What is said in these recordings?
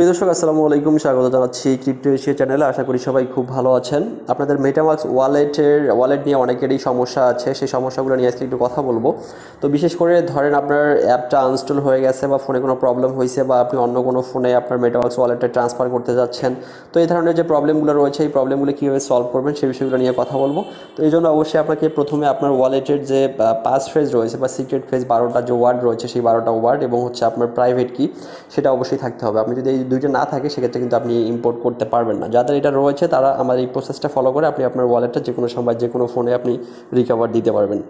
প্রিয় দর্শক আসসালামু আলাইকুম স্বাগত জানাচ্ছি ক্রিপ্টো এশিয়া চ্যানেলে আশা করি সবাই খুব ভালো আছেন আপনাদের মেটামাক্স ওয়ালেটের ওয়ালেট নিয়ে অনেকেরই সমস্যা আছে সেই সমস্যাগুলো নিয়ে আজকে একটু কথা বলবো তো বিশেষ করে ধরেন আপনার অ্যাপটা আনস্টল হয়ে গেছে বা ফোনে কোনো প্রবলেম হয়েছে বা আপনি অন্য কোনো ফোনে আপনার মেটামাক্স ওয়ালেটটা ট্রান্সফার করতে যাচ্ছেন তো এই ধরনের যে প্রবলেমগুলো রয়েছে এই প্রবলেমগুলো কীভাবে সলভ করবেন সেই বিষয়গুলো নিয়ে কথা বলবো তো এই জন্য অবশ্যই আপনাকে প্রথমে আপনার ওয়ালেটের যে পাস ফেজ রয়েছে বা সিক্রেট ফেজ বারোটা যে ওয়ার্ড রয়েছে সেই বারোটা ওয়ার্ড এবং হচ্ছে আপনার প্রাইভেট কি সেটা অবশ্যই থাকতে হবে আপনি যদি এই দুইটা না থাকে সেক্ষেত্রে কিন্তু আপনি ইম্পোর্ট করতে পারবেন না যাদের এটা রয়েছে তারা আমার এই প্রসেসটা ফলো করে আপনি আপনার ওয়ালেটটা যে কোনো সময় যে কোনো ফোনে আপনি রিকভার দিতে পারবেন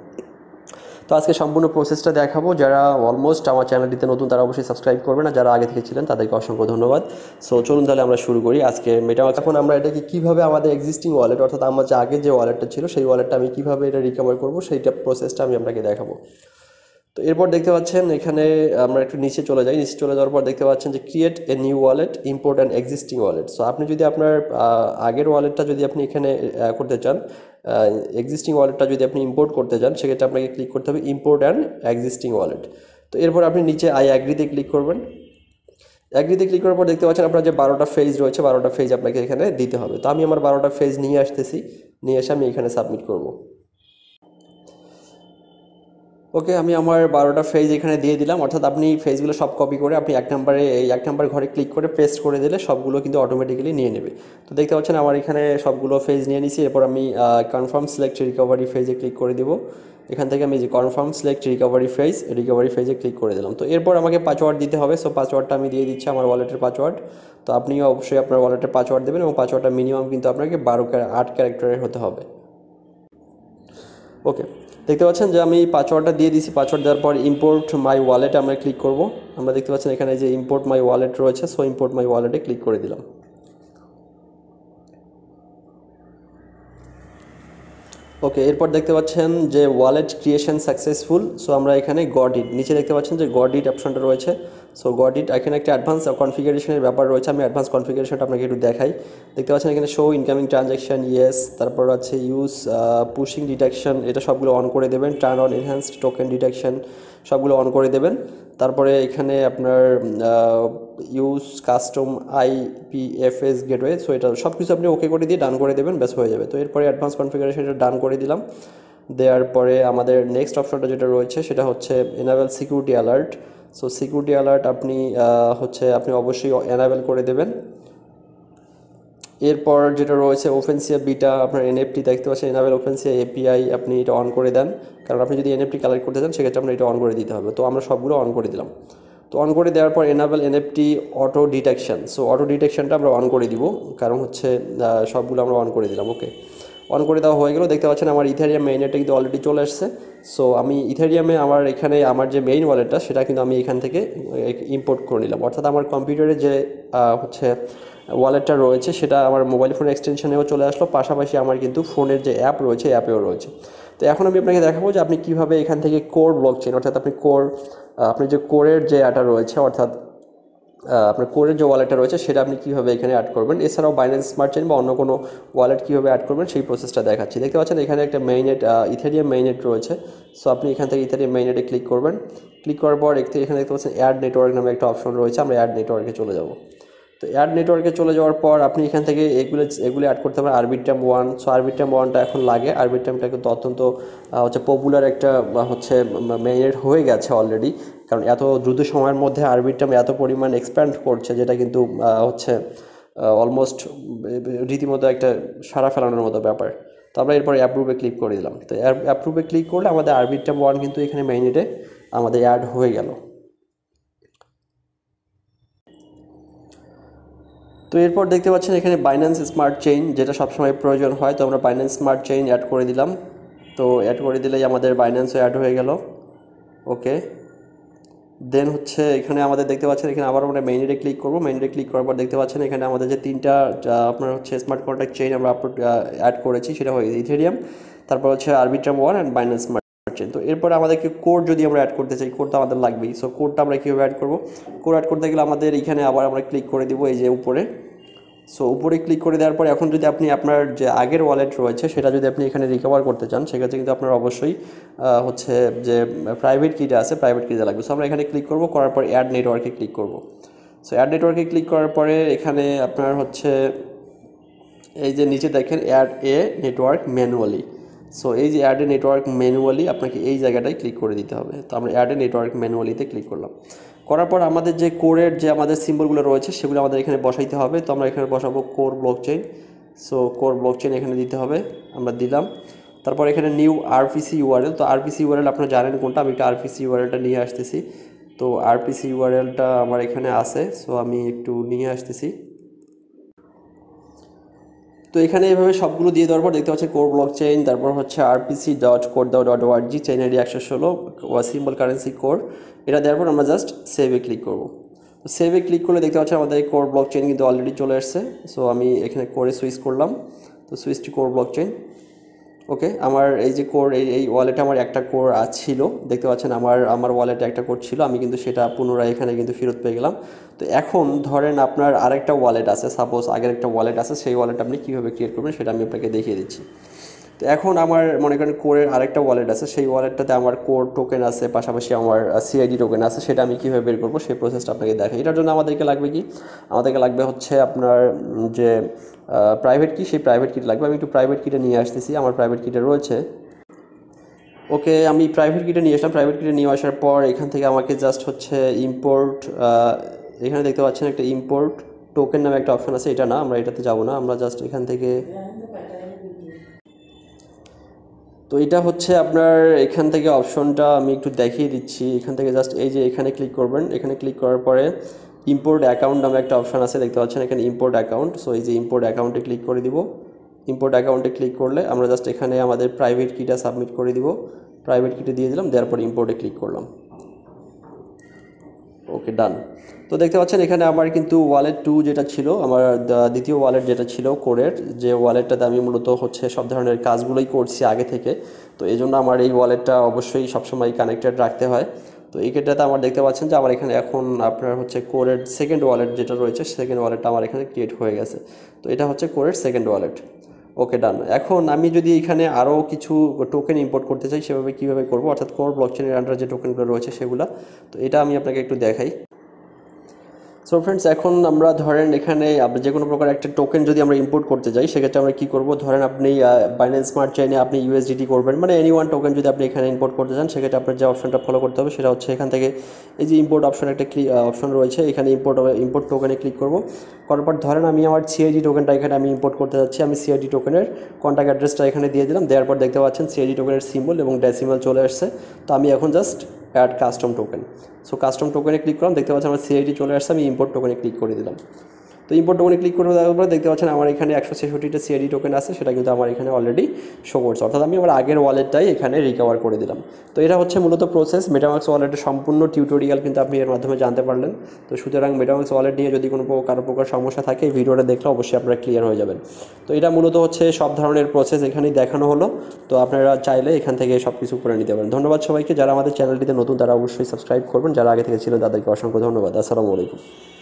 তো আজকে সম্পূর্ণ প্রসেসটা দেখাবো যারা অলমোস্ট আমার চ্যানেলটিতে নতুন তারা অবশ্যই সাবস্ক্রাইব করবে না যারা আগে থেকে ছিলেন তাদেরকে অসংখ্য ধন্যবাদ সো চলুন তাহলে আমরা শুরু করি আজকে মেটা তখন আমরা এটাকে কীভাবে আমাদের এক্সিস্টিং ওয়ালেট অর্থাৎ আমার যে আগে যে ওয়ালেটটা ছিল সেই ওয়ালেটটা আমি কীভাবে এটা রিকভার করবো সেইটা প্রসেসটা আমি আপনাকে দেখাবো তো এরপর দেখতে পাচ্ছেন এখানে আমরা একটু নিচে চলে যাই নিচে চলে যাওয়ার পর দেখতে পাচ্ছেন যে create a new wallet import and existing wallet so আপনি যদি আপনার আগের ওয়ালেটটা যদি আপনি এখানে করতে চান এক্সিস্টিং ওয়ালেটটা যদি আপনি ইম্পোর্ট করতে চান সেক্ষেত্রে আপনাকে ক্লিক করতে হবে ইম্পোর্ট অ্যান্ড এক্সিস্টিং ওয়ালেট তো এরপর আপনি নিচে আই অ্যাগ্রিতে ক্লিক করবেন অ্যাগ্রিতে ক্লিক করার পর দেখতে পাচ্ছেন আপনার যে বারোটা ফেজ রয়েছে বারোটা ফেজ আপনাকে এখানে দিতে হবে তো আমি আমার বারোটা ফেজ নিয়ে আসতেছি নিয়ে এসে আমি এখানে সাবমিট করবো ওকে আমি আমার বারোটা ফেজ এখানে দিয়ে দিলাম অর্থাৎ আপনি ফেজগুলো সব কপি করে আপনি এক নাম্বারে এই এক নাম্বার ঘরে ক্লিক করে পেস্ট করে দিলে সবগুলো কিন্তু অটোমেটিক্যালি নিয়ে নেবে তো দেখতে পাচ্ছেন আমার এখানে সবগুলো ফেজ নিয়ে নিছি এরপর আমি কনফার্ম সিলেক্ট রিকভারি ফেজে ক্লিক করে দেবো এখান থেকে আমি যে confirm select recovery phrase recovery ফেজে ক্লিক করে দিলাম তো এরপর আমাকে পাসওয়ার্ড দিতে হবে সো পাসওয়ার্ডটা আমি দিয়ে দিচ্ছি আমার ওয়ালেটের পাসওয়ার্ড তো আপনিও অবশ্যই আপনার ওয়ালেটের পাসওয়ার্ড দেবেন এবং পাসওয়ার্ডটা মিনিমাম কিন্তু আপনাকে বারো আট ক্যারেক্টারের হতে হবে ওকে দেখতে পাচ্ছেন যে আমি পাসওয়ার্ডটা দিয়ে দিয়েছি পাসওয়ার্ড দেওয়ার পর ইম্পোর্ট মাই ওয়ালেট আমরা ক্লিক করব আমরা দেখতে পাচ্ছেন এখানে যে ইম্পোর্ট মাই ওয়ালেট রয়েছে সো ইম্পোর্ট মাই ওয়ালেটে ক্লিক করে দিলাম ওকে এরপর দেখতে পাচ্ছেন যে ওয়ালেট ক্রিয়েশন সাকসেসফুল সো আমরা এখানে গড ইট নিচে দেখতে পাচ্ছেন যে গড ইট অপশনটা রয়েছে সো গট ইট এখানে একটা অ্যাডভান্স কনফিগারেশনের ব্যাপার রয়েছে আমি অ্যাডভান্স কনফিগারেশনটা আপনাকে একটু দেখাই দেখতে পাচ্ছেন এখানে শো ইনকামিং ট্রানজ্যাকশান ইয়েস তারপর আছে ইউজ পুশিং ডিটেকশন এটা সবগুলো অন করে দেবেন turn on enhanced token detection সবগুলো অন করে দেবেন তারপরে এখানে আপনার use custom IPFS gateway so এটা সব কিছু আপনি ওকে করে দিয়ে ডান করে দেবেন ব্যাস হয়ে যাবে তো এরপরে অ্যাডভান্স কনফিগারেশনটা ডান করে দিলাম দেওয়ার পরে আমাদের নেক্সট অপশনটা যেটা রয়েছে সেটা হচ্ছে enable security alert so security alert আপনি হচ্ছে আপনি অবশ্যই অ্যানাবেল করে দেবেন এরপর যেটা রয়েছে ওফেন্সিয়া বিটা আপনার এনএফটি দেখতে পাচ্ছেন এনাবেল ওফেন্সিয়া এপিআই আপনি এটা অন করে দেন কারণ আপনি যদি এনএফটি কালেক্ট করতে চান সেক্ষেত্রে আপনার এটা অন করে দিতে হবে তো আমরা সবগুলো অন করে দিলাম তো অন করে দেওয়ার পর enable NFT auto detection so auto ডিটেকশানটা আমরা অন করে দিব কারণ হচ্ছে সবগুলো আমরা অন করে দিলাম ওকে অন করে দেওয়া হয়ে গেলো দেখতে পাচ্ছেন আমার ইথেরিয়াম মেইন এটা কিন্তু অলরেডি চলে আসছে সো আমি ইথেরিয়ামে আমার এখানে আমার যে মেইন ওয়ালেটটা সেটা কিন্তু আমি এখান থেকে ইম্পোর্ট করে নিলাম অর্থাৎ আমার কম্পিউটারে যে হচ্ছে ওয়ালেটটা রয়েছে সেটা আমার মোবাইল ফোন এক্সটেনশনেও চলে আসলো পাশাপাশি আমার কিন্তু ফোনের যে অ্যাপ রয়েছে অ্যাপেও রয়েছে তো এখন আমি আপনাকে দেখাবো যে আপনি কীভাবে এখান থেকে কোর ব্লক চেন অর্থাৎ আপনি কোর আপনি যে কোরের যে অ্যাটা রয়েছে অর্থাৎ আপনার কোরের যে ওয়ালেটটা রয়েছে সেটা আপনি কীভাবে এখানে অ্যাড করবেন এছাড়াও বাইন্যান্স স্মার্ট চেন বা অন্য কোনো ওয়ালেট কীভাবে অ্যাড করবেন সেই প্রসেসটা দেখাচ্ছি দেখতে পাচ্ছেন এখানে একটা মেইনেট ইথেরিয়াম মেইনেট রয়েছে সো আপনি এখান থেকে ইথেরিয়াম মেইনেটে ক্লিক করবেন ক্লিক করার পর এখানে দেখতে পাচ্ছেন অ্যাড নেটওয়ার্ক নামে একটা অপশন রয়েছে আমরা অ্যাড নেটওয়ার্কে চলে যাব তো অ্যাড নেটওয়ার্কে চলে যাওয়ার পর আপনি এখান থেকে এগুলো এগুলি অ্যাড করতে পারেন আরবিট্রাম ওয়ান সো আরবিট্রাম ওয়ানটা এখন লাগে আরবিট্রামটা কিন্তু অত্যন্ত হচ্ছে পপুলার একটা হচ্ছে মেইনেট হয়ে গেছে অলরেডি কারণ এত দ্রুত সময়ের মধ্যে আরবির টার্ম এত পরিমাণ এক্সপ্যান্ড করছে যেটা কিন্তু হচ্ছে অলমোস্ট রীতিমতো একটা সারা ফেলানোর মতো ব্যাপার তো আমরা এরপর অ্যাপ্রুভে ক্লিক করে দিলাম তো অ্যাপ্রুভে ক্লিক করলে আমাদের আরবির টার্ম ওয়ান কিন্তু এখানে মেইনেটে আমাদের অ্যাড হয়ে গেল তো এরপর দেখতে পাচ্ছেন এখানে বাইন্যান্স স্মার্ট চেইন যেটা সবসময় প্রয়োজন হয় তো আমরা বাইন্যান্স স্মার্ট চেইন অ্যাড করে দিলাম তো অ্যাড করে দিলেই আমাদের বাইন্যান্সও অ্যাড হয়ে গেল ওকে দেন হচ্ছে এখানে আমাদের দেখতে পাচ্ছেন এখানে আবার আমরা মেইনরে ক্লিক করবো মেইনরে ক্লিক করার পর দেখতে পাচ্ছেন এখানে আমাদের যে তিনটা আপনার হচ্ছে স্মার্ট কন্ট্রাক্ট চেইন আমরা আপলোড অ্যাড করেছি সেটা হয়ে ইথেরিয়াম তারপর হচ্ছে Arbitrum one and Binance smart chain তো এরপরে আমাদেরকে কোড যদি আমরা অ্যাড করতে চাই কোড তো আমাদের লাগবেই সো কোডটা আমরা কীভাবে অ্যাড করবো কোড অ্যাড করতে গেলে আমাদের এখানে আবার আমরা ক্লিক করে দিব এই যে উপরে সো উপরে ক্লিক করে দেওয়ার পর এখন যদি আপনি আপনার যে আগের ওয়ালেট রয়েছে সেটা যদি আপনি এখানে রিকভার করতে চান সেক্ষেত্রে কিন্তু আপনার অবশ্যই হচ্ছে যে প্রাইভেট কিটা আছে প্রাইভেট কিটা লাগবে সো আমরা এখানে ক্লিক করব করার পর অ্যাড নেটওয়ার্কে ক্লিক করব সো অ্যাড নেটওয়ার্কে ক্লিক করার পরে এখানে আপনার হচ্ছে এই যে নিচে দেখেন add a network manually so এই যে অ্যাড এ নেটওয়ার্ক ম্যানুয়ালি আপনাকে এই জায়গাটায় ক্লিক করে দিতে হবে তো আমরা অ্যাড এ নেটওয়ার্ক ম্যানুয়ালিতে ক্লিক করলাম করার পর আমাদের যে কোরের যে আমাদের সিম্বলগুলো রয়েছে সেগুলো আমাদের এখানে বসাইতে হবে তো আমরা এখানে বসাবো core blockchain so core blockchain এখানে দিতে হবে আমরা দিলাম তারপর এখানে নিউ আরপিসি ইউআরএল তো আরপিসি ইউআরএল আপনারা জানেন কোনটা আমি একটা আরপিসি ইউআরএলটা নিয়ে আসতেছি তো আরপিসি ইউআরএলটা আমার এখানে আছে সো আমি একটু নিয়ে আসতেছি তো এখানে এভাবে সবগুলো দিয়ে দেওয়ার পর দেখতে পাচ্ছি কোর ব্লক চেইন তারপর হচ্ছে RPC dot core dao dot G chain ID একশো ষোলো সিম্বল কারেন্সি কোর এটা দেওয়ার পর আমরা জাস্ট সেভে ক্লিক করবো তো সেভে ক্লিক করলে দেখতে পাচ্ছি আমাদের কোর ব্লক চেইন কিন্তু অলরেডি চলে আসছে সো আমি এখানে কোরে সুইচ করলাম তো সুইচটি কোর ব্লক চেইন ওকে আমার এই যে কোর এই এই ওয়ালেটে আমার একটা কোর ছিল দেখতে পাচ্ছেন আমার আমার ওয়ালেটে একটা কোড ছিল আমি কিন্তু সেটা পুনরায় এখানে কিন্তু ফেরত পেয়ে গেলাম তো এখন ধরেন আপনার আরেকটা ওয়ালেট আছে সাপোজ আগের একটা ওয়ালেট আছে সেই ওয়ালেট আপনি কীভাবে ক্রিয়েট করবেন সেটা আমি আপনাকে দেখিয়ে দিচ্ছি তো এখন আমার মনে করেন কোরের আরেকটা ওয়ালেট আছে সেই ওয়ালেটটাতে আমার কোর টোকেন আছে পাশাপাশি আমার সিআইডি টোকেন আছে সেটা আমি কীভাবে বের করবো সেই প্রসেসটা আপনাকে দেখাই এটার জন্য আমাদেরকে লাগবে কি আমাদেরকে লাগবে হচ্ছে আপনার যে প্রাইভেট কি সেই প্রাইভেট কিট লাগবে আমি একটু প্রাইভেট কিটে নিয়ে আসতেছি আমার প্রাইভেট কিটা রয়েছে ওকে আমি প্রাইভেট কিটে নিয়ে আসলাম প্রাইভেট কিটে নিয়ে আসার পর এখান থেকে আমাকে জাস্ট হচ্ছে ইম্পোর্ট এখানে দেখতে পাচ্ছেন একটা ইম্পোর্ট টোকেন নামে একটা অপশান আছে এটা না আমরা এটাতে যাব না আমরা জাস্ট এখান থেকে তো এটা হচ্ছে আপনার এখান থেকে অপশনটা আমি একটু দেখিয়ে দিচ্ছি এখান থেকে জাস্ট এই যে এখানে ক্লিক করবেন এখানে ক্লিক করার পরে ইম্পোর্ট অ্যাকাউন্ট নামে একটা অপশান আছে দেখতে পাচ্ছেন এখানে ইম্পোর্ট অ্যাকাউন্ট সো এই যে ইম্পোর্ট অ্যাকাউন্টে ক্লিক করে দিব ইম্পোর্ট অ্যাকাউন্টে ক্লিক করলে আমরা জাস্ট এখানে আমাদের প্রাইভেট কিটা সাবমিট করে দিব প্রাইভেট কিটে দিয়ে দিলাম দেওয়ার পর ইম্পোর্টে ক্লিক করলাম ওকে ডান তো দেখতে পাচ্ছেন এখানে আমার কিন্তু ওয়ালেট টু যেটা ছিল আমার দ্বিতীয় ওয়ালেট যেটা ছিল কোরের যে ওয়ালেটটাতে আমি মূলত হচ্ছে সব ধরনের কাজগুলোই করছি আগে থেকে তো এই জন্য আমার এই ওয়ালেটটা অবশ্যই সবসময় কানেক্টেড রাখতে হয় তো এই ক্ষেত্রে আমার দেখতে পাচ্ছেন যে আমার এখানে এখন আপনার হচ্ছে কোরের সেকেন্ড ওয়ালেট যেটা রয়েছে সেকেন্ড ওয়ালেটটা আমার এখানে ক্রিয়েট হয়ে গেছে তো এটা হচ্ছে কোরের সেকেন্ড ওয়ালেট ওকে ডান এখন আমি যদি এখানে আরও কিছু টোকেন ইম্পোর্ট করতে চাই সেভাবে কীভাবে করবো অর্থাৎ কোর ব্লকচেনের আন্ডার যে টোকেনগুলো রয়েছে সেগুলো তো এটা আমি আপনাকে একটু দেখাই সো ফ্রেন্ডস এখন আমরা ধরেন এখানে যে কোনো প্রকার একটা টোকেন যদি আমরা ইম্পোর্ট করতে যাই সেক্ষেত্রে আমরা কী করবো ধরেন আপনি বাইন্যান্স স্মার্ট চাইনে আপনি ইউএসডিটি করবেন মানে এনি ওয়ান টোকেন যদি আপনি এখানে ইম্পোর্ট করতে চান সেক্ষেত্রে আপনার যে অপশনটা ফলো করতে হবে সেটা হচ্ছে এখান থেকে এই যে ইম্পোর্ট অপশন একটা ক্লিক অপশন রয়েছে এখানে ইম্পোর্ট ইম্পোর্ট টোকেনে ক্লিক করবো করার পর ধরেন আমি আমার সিআইডি টোকেনটা এখানে আমি ইম্পোর্ট করতে যাচ্ছি আমি সিআইডি টোকেনের কন্ট্যাক্ট অ্যাড্রেসটা এখানে দিয়ে দিলাম দেওয়ার পর দেখতে পাচ্ছেন সিআইডি টোকেনের সিম্বল এবং ডেসিমাল চলে আসছে তো আমি এখন just add custom token so custom টোকেনে ক্লিক করলাম দেখতে পাচ্ছি আমার সিআইটি চলে আসছে আমি ইম্পোর্ট টোকেনে ক্লিক করে দিলাম তো ইম্পোর্ট টোকনে ক্লিক করে দেওয়ার পরে দেখতে পাচ্ছেন আমার এখানে একশো ছেষট্টিটা সিআইডি টোকেন আছে সেটা কিন্তু আমার এখানে অলরেডি শো করছে অর্থাৎ আমি আমার আগের ওয়ালেটটাই এখানে রিকভার করে দিলাম তো এটা হচ্ছে মূলত প্রসেস মেটামাক্স ওয়ালেটের সম্পূর্ণ টিউটোরিয়াল কিন্তু আপনি এর মাধ্যমে জানতে পারলেন তো সুতরাং মেটামাক্স ওয়ালেট নিয়ে যদি কোনো কারো প্রকার সমস্যা থাকে এই ভিডিওটা দেখলে অবশ্যই আপনারা ক্লিয়ার হয়ে যাবেন তো এটা মূলত হচ্ছে সব ধরনের প্রসেস এখানেই দেখানো হলো তো আপনারা চাইলে এখান থেকে সব কিছু করে নিতে পারেন ধন্যবাদ সবাইকে যারা আমাদের চ্যানেলটিতে নতুন তারা অবশ্যই সাবস্ক্রাইব করবেন যারা আগে থেকে ছিল তাদেরকে অসংখ্য ধন্যবাদ আসসালামু আলাইকুম